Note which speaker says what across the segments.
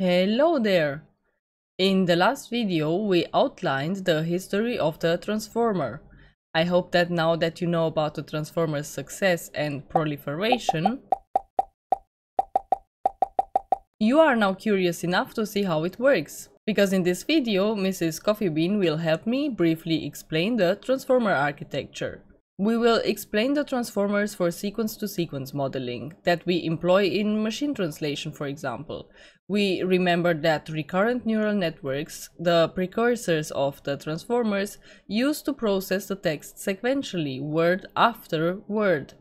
Speaker 1: Hello there! In the last video, we outlined the history of the transformer. I hope that now that you know about the transformer's success and proliferation, you are now curious enough to see how it works. Because in this video, Mrs. Coffee Bean will help me briefly explain the transformer architecture. We will explain the transformers for sequence-to-sequence -sequence modeling that we employ in machine translation, for example. We remember that recurrent neural networks, the precursors of the transformers, used to process the text sequentially, word after word.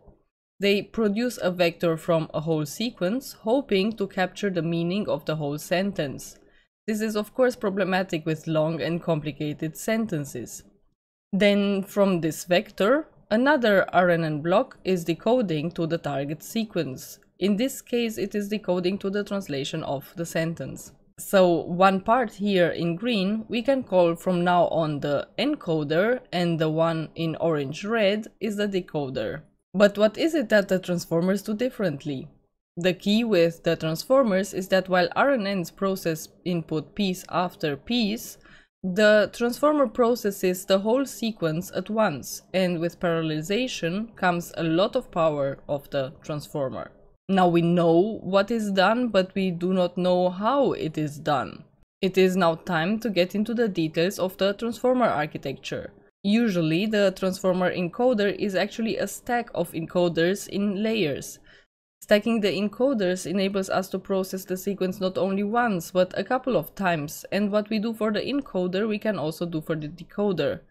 Speaker 1: They produce a vector from a whole sequence, hoping to capture the meaning of the whole sentence. This is of course problematic with long and complicated sentences. Then from this vector, Another RNN block is decoding to the target sequence. In this case, it is decoding to the translation of the sentence. So one part here in green, we can call from now on the encoder and the one in orange red is the decoder. But what is it that the transformers do differently? The key with the transformers is that while RNNs process input piece after piece, the transformer processes the whole sequence at once, and with parallelization comes a lot of power of the transformer. Now we know what is done, but we do not know how it is done. It is now time to get into the details of the transformer architecture. Usually the transformer encoder is actually a stack of encoders in layers, Stacking the encoders enables us to process the sequence not only once, but a couple of times, and what we do for the encoder we can also do for the decoder.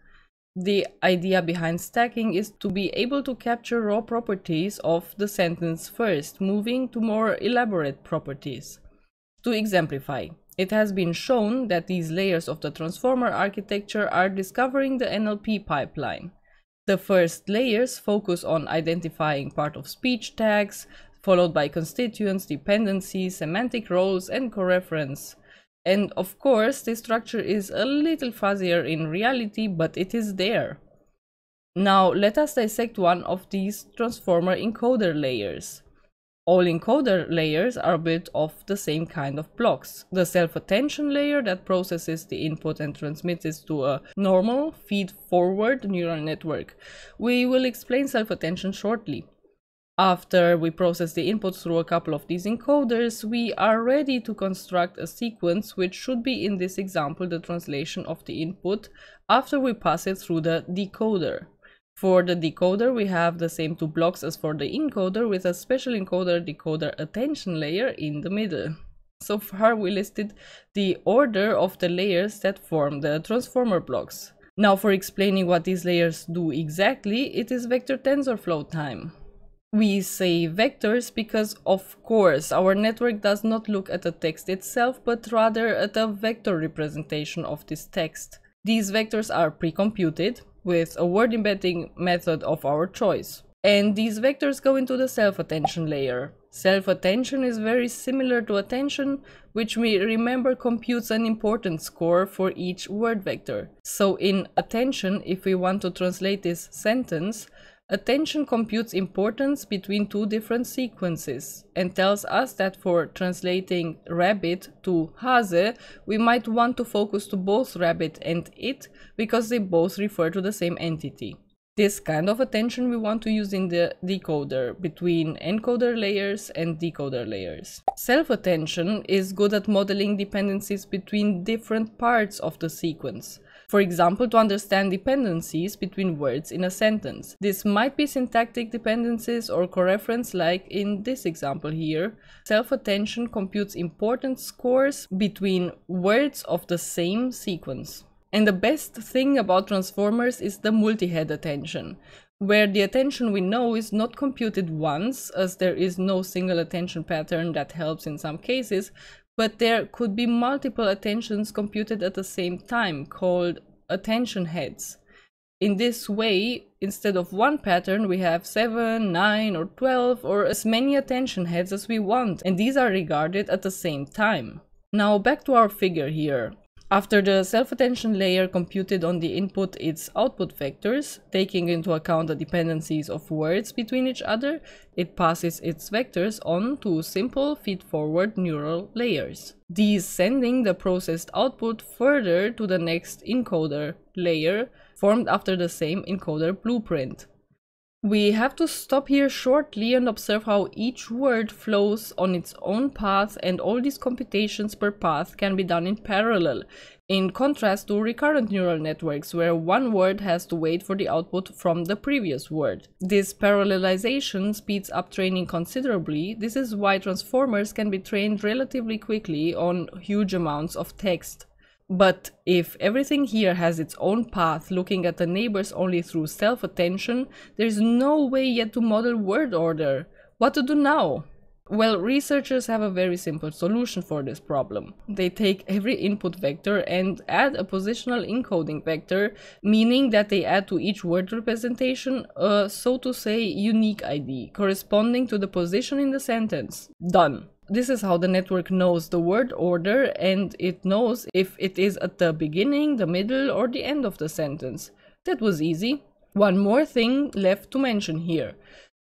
Speaker 1: The idea behind stacking is to be able to capture raw properties of the sentence first, moving to more elaborate properties. To exemplify, it has been shown that these layers of the transformer architecture are discovering the NLP pipeline. The first layers focus on identifying part of speech tags, followed by constituents, dependencies, semantic roles, and coreference. And of course, this structure is a little fuzzier in reality, but it is there. Now, let us dissect one of these transformer encoder layers. All encoder layers are built of the same kind of blocks. The self-attention layer that processes the input and transmits it to a normal feed-forward neural network. We will explain self-attention shortly. After we process the input through a couple of these encoders, we are ready to construct a sequence which should be in this example the translation of the input after we pass it through the decoder. For the decoder, we have the same two blocks as for the encoder with a special encoder-decoder attention layer in the middle. So far we listed the order of the layers that form the transformer blocks. Now for explaining what these layers do exactly, it is vector TensorFlow time. We say vectors because, of course, our network does not look at the text itself, but rather at a vector representation of this text. These vectors are pre-computed with a word embedding method of our choice. And these vectors go into the self-attention layer. Self-attention is very similar to attention, which we remember computes an importance score for each word vector. So in attention, if we want to translate this sentence, Attention computes importance between two different sequences and tells us that for translating rabbit to hase, we might want to focus to both rabbit and it because they both refer to the same entity. This kind of attention we want to use in the decoder between encoder layers and decoder layers. Self-attention is good at modeling dependencies between different parts of the sequence for example, to understand dependencies between words in a sentence. This might be syntactic dependencies or coreference like in this example here. Self-attention computes important scores between words of the same sequence. And the best thing about transformers is the multi-head attention, where the attention we know is not computed once, as there is no single attention pattern that helps in some cases, but there could be multiple attentions computed at the same time, called attention heads. In this way, instead of one pattern, we have 7, 9 or 12 or as many attention heads as we want, and these are regarded at the same time. Now back to our figure here. After the self-attention layer computed on the input its output vectors, taking into account the dependencies of words between each other, it passes its vectors on to simple feed-forward neural layers. These sending the processed output further to the next encoder layer, formed after the same encoder blueprint. We have to stop here shortly and observe how each word flows on its own path and all these computations per path can be done in parallel, in contrast to recurrent neural networks where one word has to wait for the output from the previous word. This parallelization speeds up training considerably, this is why transformers can be trained relatively quickly on huge amounts of text. But if everything here has its own path, looking at the neighbors only through self-attention, there's no way yet to model word order. What to do now? Well, researchers have a very simple solution for this problem. They take every input vector and add a positional encoding vector, meaning that they add to each word representation a, so to say, unique ID, corresponding to the position in the sentence. Done. This is how the network knows the word order and it knows if it is at the beginning, the middle or the end of the sentence. That was easy. One more thing left to mention here.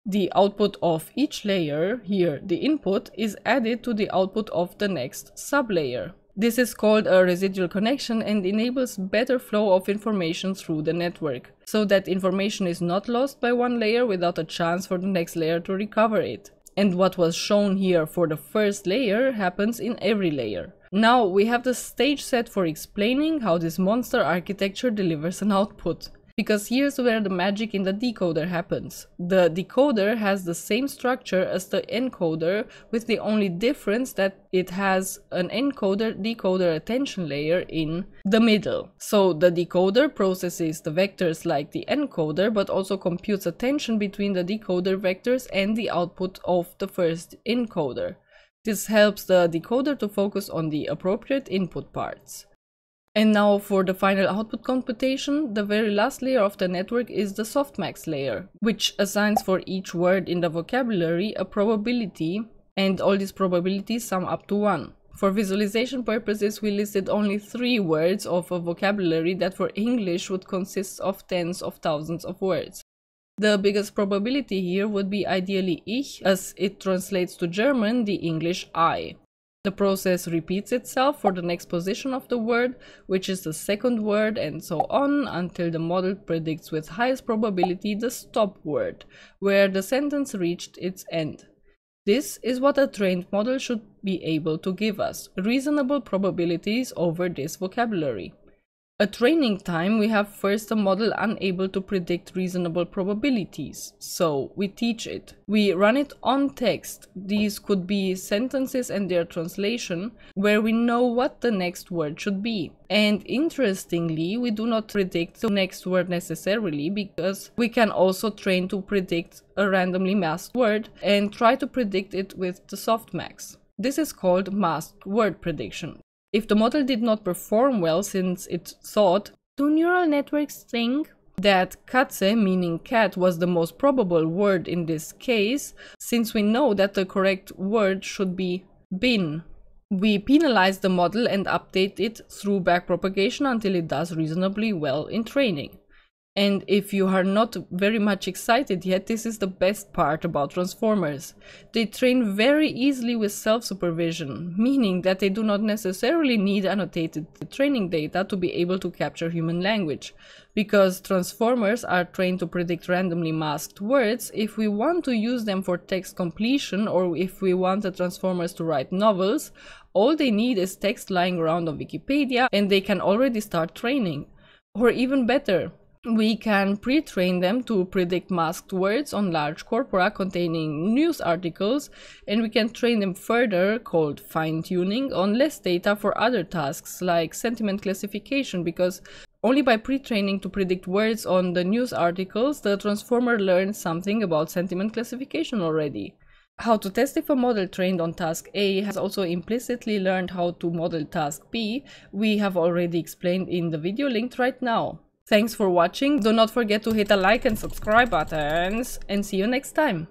Speaker 1: The output of each layer, here the input, is added to the output of the next sublayer. This is called a residual connection and enables better flow of information through the network, so that information is not lost by one layer without a chance for the next layer to recover it. And what was shown here for the first layer happens in every layer. Now we have the stage set for explaining how this monster architecture delivers an output because here's where the magic in the decoder happens. The decoder has the same structure as the encoder with the only difference that it has an encoder decoder attention layer in the middle. So the decoder processes the vectors like the encoder but also computes a tension between the decoder vectors and the output of the first encoder. This helps the decoder to focus on the appropriate input parts. And now for the final output computation, the very last layer of the network is the softmax layer, which assigns for each word in the vocabulary a probability, and all these probabilities sum up to 1. For visualization purposes, we listed only three words of a vocabulary that for English would consist of tens of thousands of words. The biggest probability here would be ideally ich, as it translates to German the English I. The process repeats itself for the next position of the word, which is the second word and so on until the model predicts with highest probability the stop word, where the sentence reached its end. This is what a trained model should be able to give us, reasonable probabilities over this vocabulary. At training time, we have first a model unable to predict reasonable probabilities, so we teach it. We run it on text, these could be sentences and their translation, where we know what the next word should be. And interestingly, we do not predict the next word necessarily, because we can also train to predict a randomly masked word and try to predict it with the softmax. This is called masked word prediction. If the model did not perform well since it thought, do neural networks think? That katze, meaning cat, was the most probable word in this case, since we know that the correct word should be bin. We penalize the model and update it through backpropagation until it does reasonably well in training. And if you are not very much excited yet, this is the best part about Transformers. They train very easily with self-supervision, meaning that they do not necessarily need annotated training data to be able to capture human language. Because Transformers are trained to predict randomly masked words, if we want to use them for text completion or if we want the Transformers to write novels, all they need is text lying around on Wikipedia and they can already start training. Or even better, we can pre-train them to predict masked words on large corpora containing news articles, and we can train them further, called fine-tuning, on less data for other tasks like sentiment classification, because only by pre-training to predict words on the news articles, the transformer learned something about sentiment classification already. How to test if a model trained on task A has also implicitly learned how to model task B, we have already explained in the video linked right now. Thanks for watching, do not forget to hit the like and subscribe buttons, and see you next time!